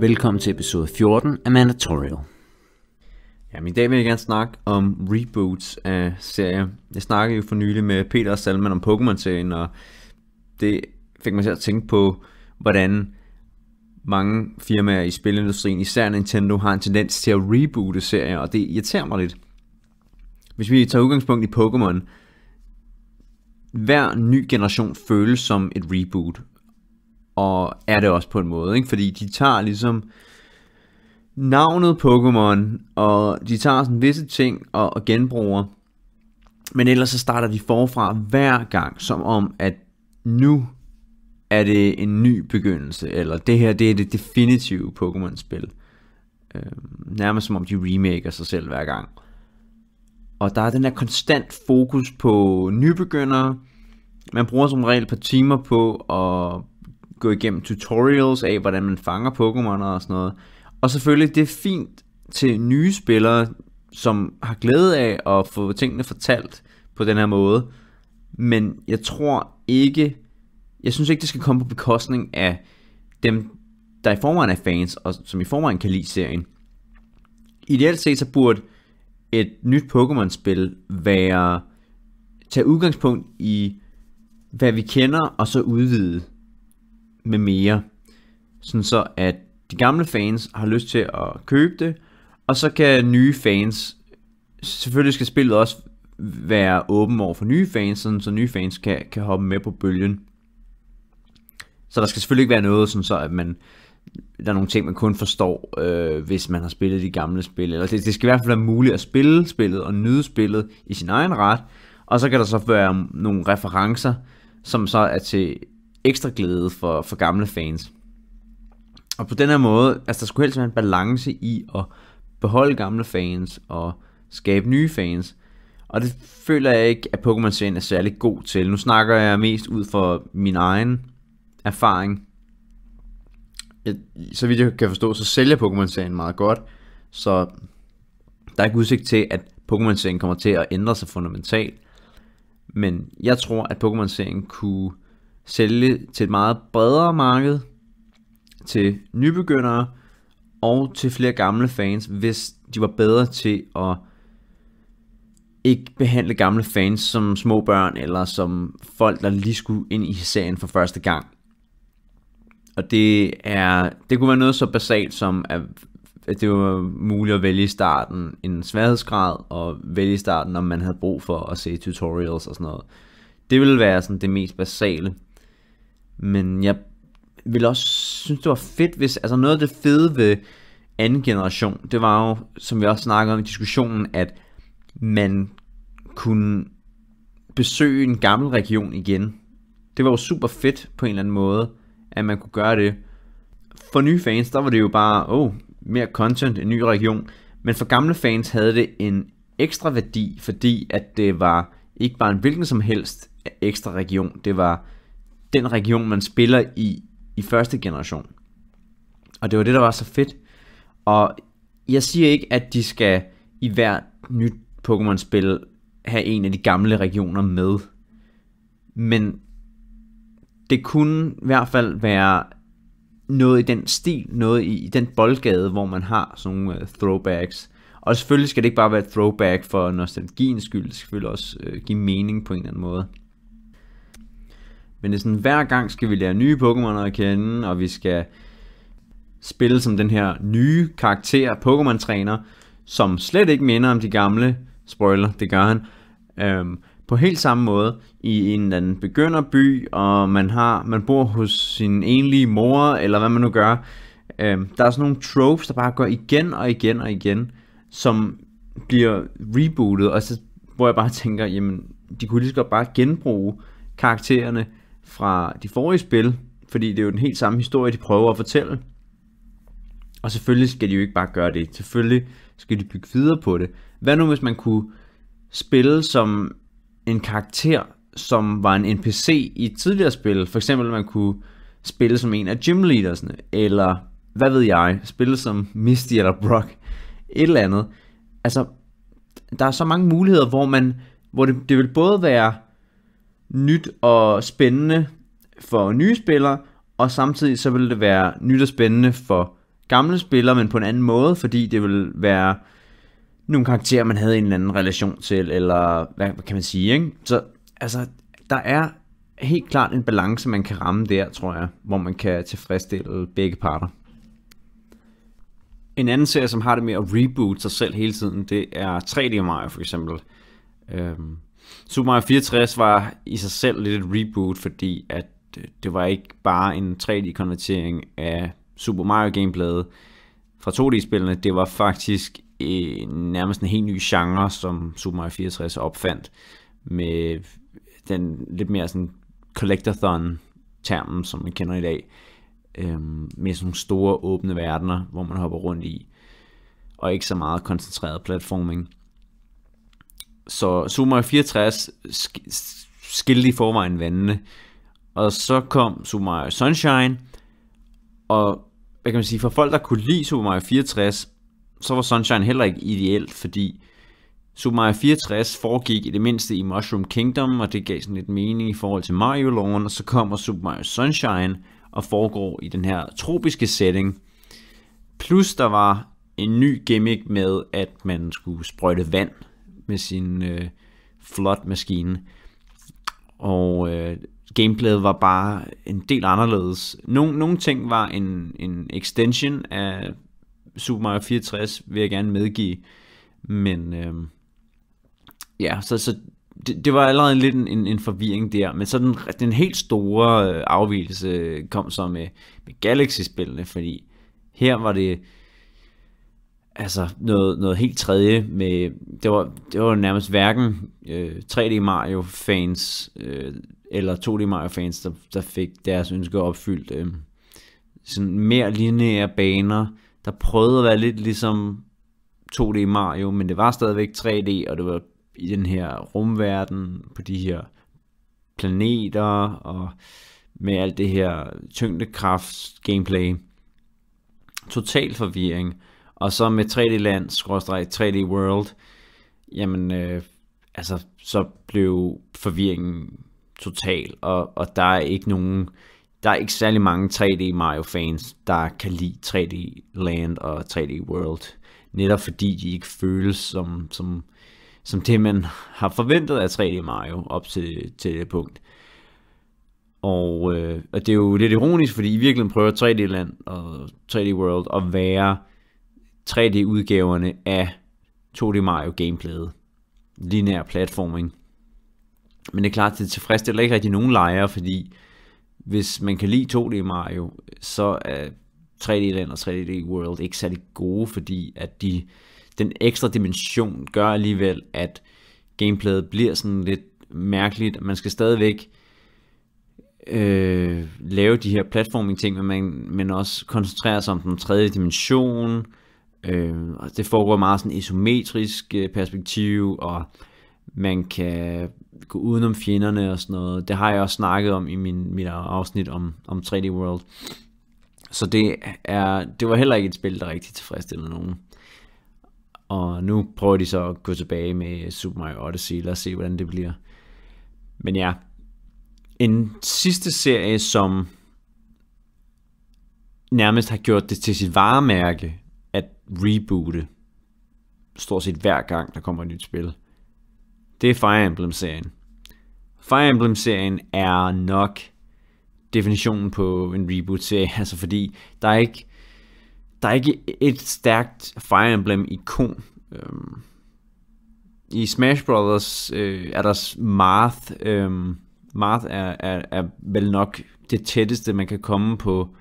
Velkommen til episode 14 af Mandatorial. Jamen, i dag vil jeg gerne snakke om reboots af serier. Jeg snakkede jo for nylig med Peter og Salman om Pokémon-serien, og det fik mig til at tænke på, hvordan mange firmaer i spilindustrien, især Nintendo, har en tendens til at reboote serier, og det irriterer mig lidt. Hvis vi tager udgangspunkt i Pokémon, hver ny generation føles som et reboot, og er det også på en måde, ikke? fordi de tager ligesom navnet Pokémon, og de tager sådan visse ting og, og genbruger, men ellers så starter de forfra hver gang, som om at nu er det en ny begyndelse, eller det her det er det definitive Pokémon-spil. Øh, nærmest som om de remaker sig selv hver gang. Og der er den her konstant fokus på nybegyndere. Man bruger som regel et par timer på at gå igennem tutorials af, hvordan man fanger Pokémon og sådan noget. Og selvfølgelig, det er fint til nye spillere, som har glæde af at få tingene fortalt på den her måde. Men jeg tror ikke, jeg synes ikke, det skal komme på bekostning af dem, der i forvejen er fans, og som i forvejen kan lide serien. Ideelt set så burde et nyt Pokémon-spil være tage udgangspunkt i, hvad vi kender, og så udvide med mere. Sådan så at de gamle fans har lyst til at købe det, og så kan nye fans, selvfølgelig skal spillet også være åben over for nye fans, sådan så nye fans kan, kan hoppe med på bølgen. Så der skal selvfølgelig ikke være noget sådan så, at man, der er nogle ting, man kun forstår, øh, hvis man har spillet de gamle spil. Eller det, det skal i hvert fald være muligt at spille spillet og nyde spillet i sin egen ret. Og så kan der så være nogle referencer, som så er til ekstra glæde for, for gamle fans. Og på den her måde, altså der skulle helst være en balance i at beholde gamle fans og skabe nye fans. Og det føler jeg ikke, at Pokémon serien er særlig god til. Nu snakker jeg mest ud fra min egen erfaring. Jeg, så vidt jeg kan forstå, så sælger Pokémon serien meget godt. Så der er ikke udsigt til, at Pokémon serien kommer til at ændre sig fundamentalt. Men jeg tror, at Pokémon serien kunne sælge til et meget bredere marked, til nybegyndere og til flere gamle fans, hvis de var bedre til at ikke behandle gamle fans som små børn eller som folk, der lige skulle ind i serien for første gang. Og det, er, det kunne være noget så basalt som, at, at det var muligt at vælge i starten en sværhedsgrad, og vælge i starten, om man havde brug for at se tutorials og sådan noget. Det ville være sådan det mest basale men jeg vil også synes, det var fedt, hvis... Altså noget af det fede ved anden generation, det var jo, som vi også snakkede om i diskussionen, at man kunne besøge en gammel region igen. Det var jo super fedt på en eller anden måde, at man kunne gøre det. For nye fans, der var det jo bare, åh, oh, mere content, en ny region. Men for gamle fans havde det en ekstra værdi, fordi at det var ikke bare en hvilken som helst ekstra region. Det var den region, man spiller i i første generation. Og det var det, der var så fedt. Og jeg siger ikke, at de skal i hvert nyt Pokémon-spil have en af de gamle regioner med. Men det kunne i hvert fald være noget i den stil, noget i, i den boldgade, hvor man har sådan nogle uh, throwbacks. Og selvfølgelig skal det ikke bare være et throwback for nostalgiens skyld, det skal selvfølgelig også uh, give mening på en eller anden måde. Men det er sådan, hver gang skal vi lære nye Pokémon at kende, og vi skal spille som den her nye karakter, Pokémon-træner, som slet ikke minder om de gamle. Spoiler, det gør han. Øhm, på helt samme måde i en eller anden begynderby, og man, har, man bor hos sin enlige mor, eller hvad man nu gør. Øhm, der er sådan nogle tropes, der bare går igen og igen og igen, som bliver rebootet, og så, hvor jeg bare tænker, jamen, de kunne lige så godt bare genbruge karaktererne fra de forrige spil, fordi det er jo den helt samme historie, de prøver at fortælle. Og selvfølgelig skal de jo ikke bare gøre det. Selvfølgelig skal de bygge videre på det. Hvad nu, hvis man kunne spille som en karakter, som var en NPC i et tidligere spil? For eksempel, man kunne spille som en af gymleadersne, eller hvad ved jeg, spille som Misty eller Brock, et eller andet. Altså, der er så mange muligheder, hvor man, hvor det, det vil både være nyt og spændende for nye spillere, og samtidig så vil det være nyt og spændende for gamle spillere, men på en anden måde, fordi det vil være nogle karakterer, man havde en eller anden relation til, eller hvad, hvad kan man sige, ikke? Så altså, der er helt klart en balance, man kan ramme der, tror jeg, hvor man kan tilfredsstille begge parter. En anden serie, som har det med at reboot sig selv hele tiden, det er 3D Mario for eksempel. Øhm, Super Mario 64 var i sig selv lidt et reboot, fordi at øh, det var ikke bare en 3D-konvertering af Super Mario gameplayet fra 2D-spillene, det var faktisk en, øh, nærmest en helt ny genre, som Super Mario 64 opfandt med den lidt mere sådan collectathon-termen, som man kender i dag, øhm, med sådan store åbne verdener, hvor man hopper rundt i, og ikke så meget koncentreret platforming. Så Sumer 64 skilte i forvejen vandene. Og så kom Super Mario Sunshine, og hvad kan man sige, for folk, der kunne lide Super Mario 64, så var Sunshine heller ikke ideelt, fordi Super Mario 64 foregik i det mindste i Mushroom Kingdom, og det gav sådan lidt mening i forhold til mario Lawn, og så kommer Super Mario Sunshine og foregår i den her tropiske setting. Plus der var en ny gimmick med, at man skulle sprøjte vand med sin øh, flot maskine. Og øh, gameplayet var bare en del anderledes. Nogle, nogle ting var en, en extension af Super Mario 64, vil jeg gerne medgive. Men øh, ja, så, så det, det var allerede lidt en, en, en forvirring der, men så den, den helt store øh, afvielse kom så med, med Galaxy-spillene, fordi her var det altså noget, noget helt tredje med, det var, det var nærmest hverken øh, 3D Mario fans øh, eller 2D Mario fans, der, der fik deres ønsker opfyldt. Øh, sådan mere lineære baner, der prøvede at være lidt ligesom 2D Mario, men det var stadigvæk 3D, og det var i den her rumverden, på de her planeter, og med alt det her tyngdekraft gameplay. Total forvirring. Og så med 3D Land, 3D World, jamen, øh, altså, så blev forvirringen total, og, og der er ikke nogen, der er ikke særlig mange 3D Mario fans, der kan lide 3D Land og 3D World, netop fordi de ikke føles som, som, som det, man har forventet af 3D Mario op til, til det punkt. Og, øh, og det er jo lidt ironisk, fordi i virkeligheden prøver 3D Land og 3D World at være 3D-udgaverne af 2D Mario gameplayet. Lineær platforming. Men det er klart, det tilfredsstiller ikke rigtig nogen lejere, fordi hvis man kan lide 2D Mario, så er 3D Land og 3D World ikke særlig gode, fordi at de, den ekstra dimension gør alligevel, at gameplayet bliver sådan lidt mærkeligt. Man skal stadigvæk øh, lave de her platforming ting, men, man, men også koncentrere sig om den tredje dimension, Øh, og det foregår meget sådan isometrisk øh, perspektiv, og man kan gå udenom fjenderne og sådan noget. Det har jeg også snakket om i min, mit afsnit om, om 3D World. Så det, er, det var heller ikke et spil, der rigtig tilfredsstillede nogen. Og nu prøver de så at gå tilbage med Super Mario Odyssey. Lad os se, hvordan det bliver. Men ja, en sidste serie, som nærmest har gjort det til sit varemærke, reboote stort set hver gang, der kommer et nyt spil. Det er Fire Emblem-serien. Fire Emblem-serien er nok definitionen på en reboot-serie, altså fordi der er ikke, der er ikke et stærkt Fire Emblem-ikon. Øhm, I Smash Brothers øh, er der Marth. Øhm, Marth er, er, er vel nok det tætteste, man kan komme på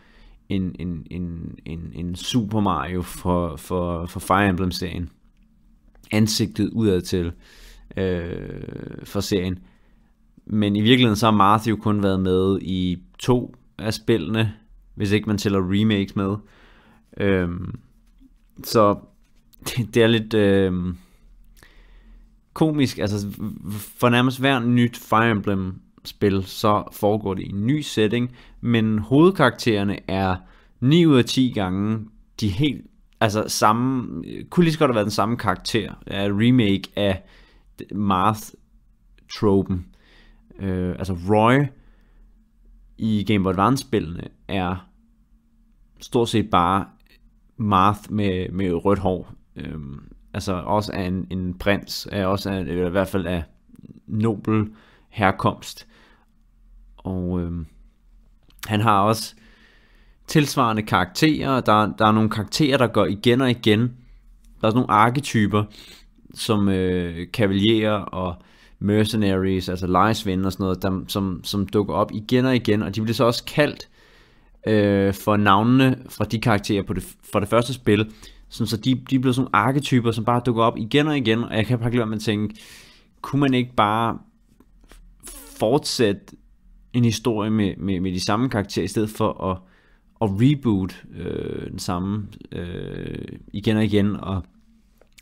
en, en, en, en, en Super Mario for, for, for Fire Emblem-serien. Ansigtet udad til øh, for serien. Men i virkeligheden så har Marth jo kun været med i to af spillene, hvis ikke man tæller remakes med. Øhm, så det, det er lidt øh, komisk, altså for nærmest hver nyt Fire Emblem spil, så foregår det i en ny setting, men hovedkaraktererne er 9 ud af 10 gange de helt, altså samme, kunne lige så godt have været den samme karakter, er remake af Marth-tropen. Øh, altså Roy i Game Boy Advance-spillene er stort set bare Marth med, med rødt hår. Øh, altså også af en, en prins, er også af, eller i hvert fald af nobel øh, herkomst. Og øh, han har også tilsvarende karakterer, der, der er nogle karakterer, der går igen og igen. Der er sådan nogle arketyper, som øh, kavalierer og mercenaries, altså lejesvinde og sådan noget, der, som, som dukker op igen og igen, og de bliver så også kaldt øh, for navnene fra de karakterer på det, fra det første spil, sådan, så de, de bliver sådan nogle arketyper, som bare dukker op igen og igen, og jeg kan bare lade mig tænke, kunne man ikke bare fortsætte en historie med, med, med de samme karakterer, i stedet for at, at reboot øh, den samme øh, igen og igen, og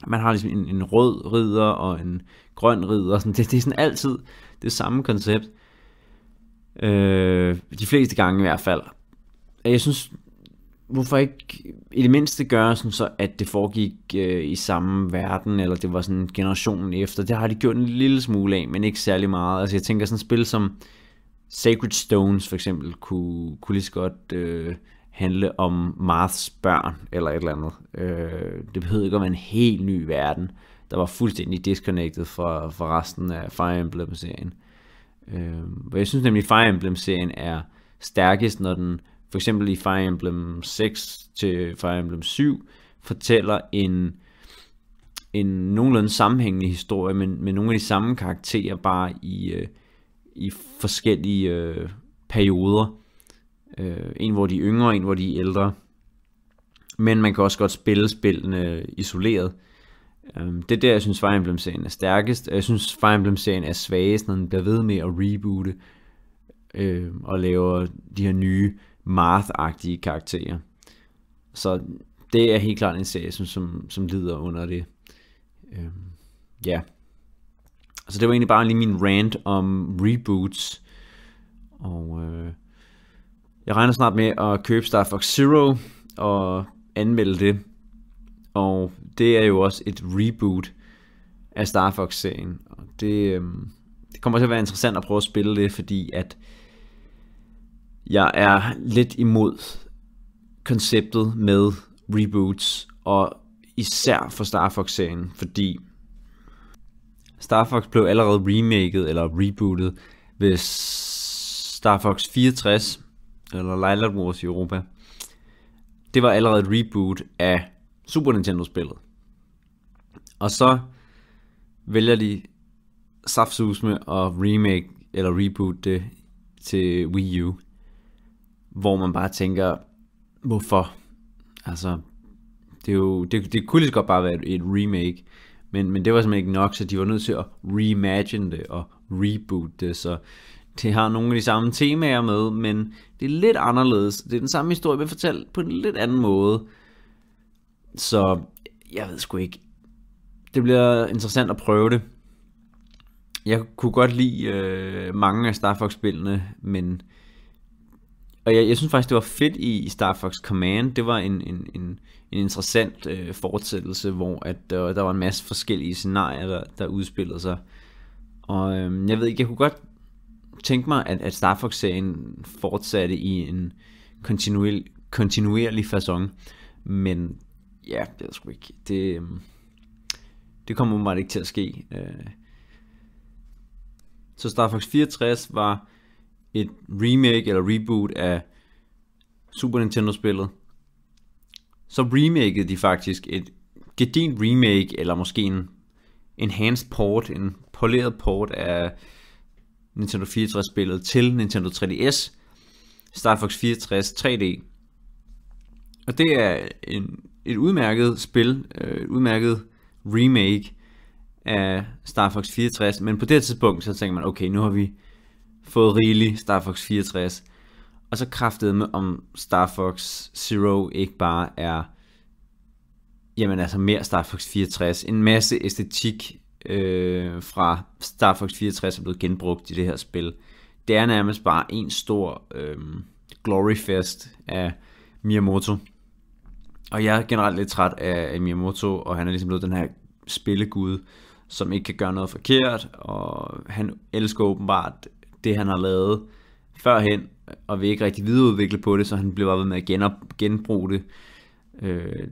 man har ligesom en, en rød ridder og en grøn ridder, sådan, det, det er sådan altid det samme koncept, øh, de fleste gange i hvert fald. Jeg synes, hvorfor ikke i det mindste gøre sådan så, at det foregik øh, i samme verden, eller det var sådan generationen efter. Det har de gjort en lille smule af, men ikke særlig meget. Altså jeg tænker sådan et spil som Sacred Stones for eksempel, kunne, kunne lige så godt øh, handle om Marths børn, eller et eller andet. Øh, det behøvede ikke at være en helt ny verden, der var fuldstændig disconnected fra, fra resten af Fire Emblem-serien. Øh, jeg synes nemlig, Fire Emblem-serien er stærkest, når den for eksempel i Fire Emblem 6 til Fire Emblem 7, fortæller en, en nogenlunde sammenhængende historie, men med nogle af de samme karakterer, bare i, øh, i forskellige øh, perioder. Øh, en hvor de er yngre, en hvor de er ældre. Men man kan også godt spille spillene isoleret. Øh, det er der, jeg synes Fire Emblem-serien er stærkest. Jeg synes Fire Emblem-serien er svagest, når den bliver ved med at reboote øh, og lave de her nye Marth-agtige karakterer. Så det er helt klart en serie, som, som, som lider under det. Øhm, ja. Så det var egentlig bare lige min rant om reboots. Og øh, jeg regner snart med at købe Star Fox Zero og anmelde det. Og det er jo også et reboot af Star Fox-serien. Og det, øh, det kommer til at være interessant at prøve at spille det, fordi at jeg er lidt imod konceptet med reboots, og især for Star Fox-serien, fordi Star Fox blev allerede remaket eller rebootet ved Star Fox 64, eller Lylat Wars i Europa. Det var allerede et reboot af Super Nintendo-spillet. Og så vælger de saftsus med at remake eller reboot det til Wii U hvor man bare tænker, hvorfor? Altså, det, er jo, det, det kunne lige godt bare være et remake, men, men det var simpelthen ikke nok, så de var nødt til at reimagine det og reboot det, så det har nogle af de samme temaer med, men det er lidt anderledes. Det er den samme historie, men fortalt på en lidt anden måde. Så jeg ved sgu ikke. Det bliver interessant at prøve det. Jeg kunne godt lide øh, mange af Star Fox-spillene, men og jeg, jeg synes faktisk, det var fedt i, Star Fox Command. Det var en, en, en, en interessant øh, fortsættelse, hvor at, øh, der var en masse forskellige scenarier, der, der udspillede sig. Og øh, jeg ved ikke, jeg kunne godt tænke mig, at, at Star Fox-serien fortsatte i en kontinuer, kontinuerlig fasong. Men ja, det er sgu ikke. Det, øhm, det kommer meget ikke til at ske. Øh. Så Star Fox 64 var et remake eller reboot af Super Nintendo-spillet, så remakede de faktisk et gedint remake, eller måske en enhanced port, en poleret port af Nintendo 64-spillet til Nintendo 3DS, Star Fox 64 3D. Og det er en, et udmærket spil, øh, et udmærket remake af Star Fox 64, men på det tidspunkt, så tænker man, okay, nu har vi fået rigeligt Star Fox 64. Og så kraftede med, om Star Fox Zero ikke bare er, jamen altså mere Star Fox 64. En masse æstetik øh, fra Star Fox 64 er blevet genbrugt i det her spil. Det er nærmest bare en stor øh, fest af Miyamoto. Og jeg er generelt lidt træt af Miyamoto, og han er ligesom blevet den her spillegud, som ikke kan gøre noget forkert, og han elsker åbenbart det, han har lavet førhen, og vil ikke rigtig videreudvikle på det, så han bliver ved med at genop, genbruge det. Øh,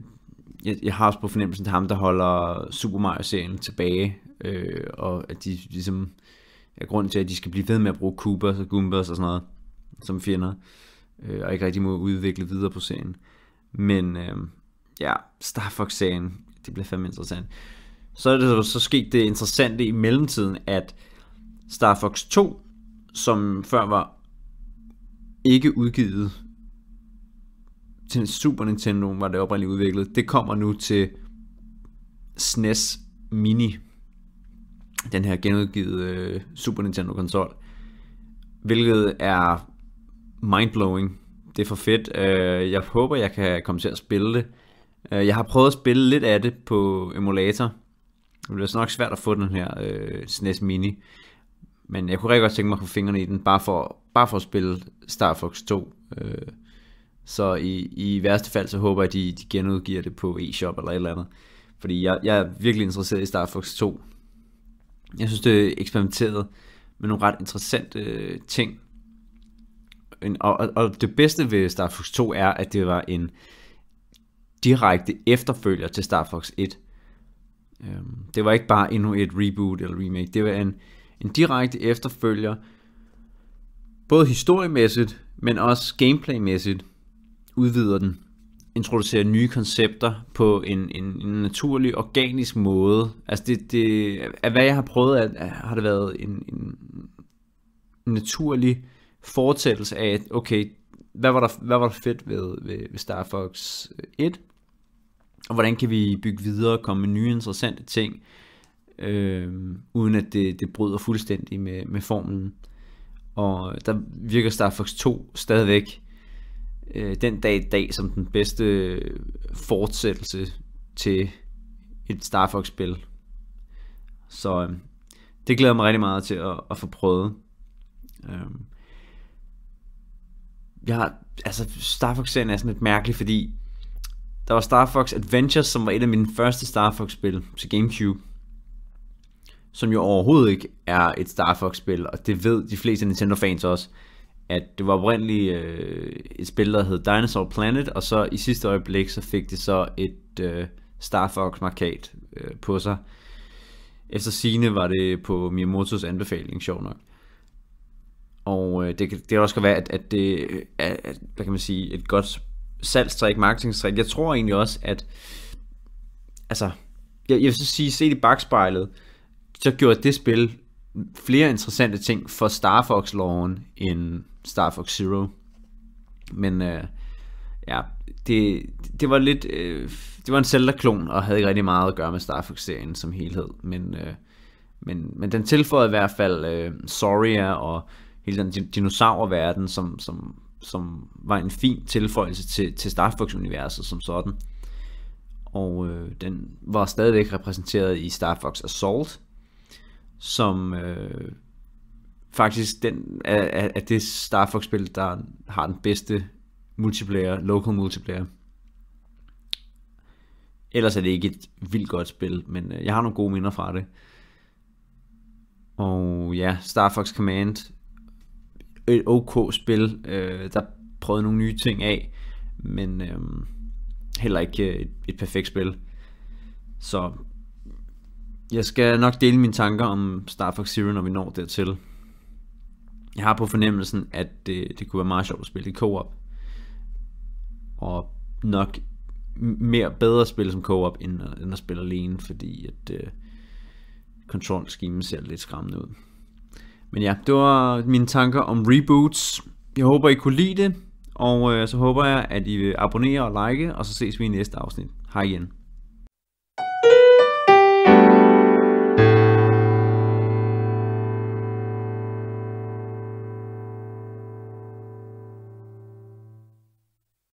jeg, jeg har også på fornemmelsen, at ham, der holder Super Mario-serien tilbage, øh, og at de ligesom er grund til, at de skal blive ved med at bruge Koopas og Goombas og sådan noget som fjender, øh, og ikke rigtig må udvikle videre på serien. Men øh, ja, Star Fox-serien, det bliver fandme interessant. Så er det så, så sket det interessante i mellemtiden, at Star Fox 2 som før var ikke udgivet til Super Nintendo, var det oprindeligt udviklet. Det kommer nu til SNES e Mini, den her genudgivet øh, Super Nintendo-konsol, hvilket er mindblowing. Det er for fedt. Øh, jeg håber, jeg kan komme til at spille det. Øh, jeg har prøvet at spille lidt af det på emulator. Det bliver så nok svært at få den her SNES e Mini. Men jeg kunne rigtig godt tænke mig at få fingrene i den, bare for, bare for at spille Star Fox 2. Øh, så i, i værste fald, så håber jeg, at de, de genudgiver det på eShop eller et eller andet. Fordi jeg, jeg er virkelig interesseret i Star Fox 2. Jeg synes, det er eksperimenteret med nogle ret interessante øh, ting. En, og, og, og det bedste ved Star Fox 2 er, at det var en direkte efterfølger til Star Fox 1. Øhm, det var ikke bare endnu et reboot eller remake. Det var en en direkte efterfølger, både historiemæssigt, men også gameplaymæssigt, udvider den. Introducerer nye koncepter på en, en, en naturlig, organisk måde. Altså det, det, af hvad jeg har prøvet, at, har det været en, en naturlig fortællelse af, okay, hvad var der, hvad var der fedt ved, ved, ved Star Fox 1? Øh, og hvordan kan vi bygge videre og komme med nye interessante ting? øh, uden at det, det bryder fuldstændig med, med formen. Og der virker Star Fox 2 stadigvæk øh, den dag i dag som den bedste fortsættelse til et Star Fox-spil. Så øh, det glæder mig rigtig meget til at, at få prøvet. Øh, jeg har, altså Star Fox-serien er sådan lidt mærkelig, fordi der var Star Fox Adventures, som var et af mine første Star Fox-spil til Gamecube som jo overhovedet ikke er et Star Fox-spil, og det ved de fleste Nintendo-fans også, at det var oprindeligt øh, et spil, der hed Dinosaur Planet, og så i sidste øjeblik, så fik det så et øh, Star Fox-markat øh, på sig. Efter sine var det på Miyamotos anbefaling, sjov nok. Og øh, det, det kan også godt være, at, at det øh, er at, hvad kan man sige, et godt salgstræk, marketingstræk. Jeg tror egentlig også, at altså, jeg, jeg vil så sige, set i bagspejlet, øh, så gjorde det spil flere interessante ting for Star Fox-loven end Star Fox Zero. Men øh, ja, det, det var lidt... Øh, det var en Zelda-klon, og havde ikke rigtig meget at gøre med Star Fox-serien som helhed. Men, øh, men, men den tilføjede i hvert fald øh, Soria og hele den dinosaurverden, som, som, som var en fin tilføjelse til, til Star Fox-universet som sådan. Og øh, den var stadigvæk repræsenteret i Star Fox Assault, som øh, faktisk den, er, er det Star Fox-spil, der har den bedste multiplayer, local multiplayer. Ellers er det ikke et vildt godt spil, men øh, jeg har nogle gode minder fra det. Og ja, Star Fox Command, et ok spil, øh, der prøvede nogle nye ting af, men øh, heller ikke øh, et, et perfekt spil. Så jeg skal nok dele mine tanker om Star Fox Zero, når vi når dertil. Jeg har på fornemmelsen, at det, det kunne være meget sjovt at spille i co-op. Og nok mere bedre at spille som co-op, end, at, end at spille alene, fordi at øh, control ser lidt skræmmende ud. Men ja, det var mine tanker om reboots. Jeg håber, I kunne lide det, og øh, så håber jeg, at I vil abonnere og like, og så ses vi i næste afsnit. Hej igen.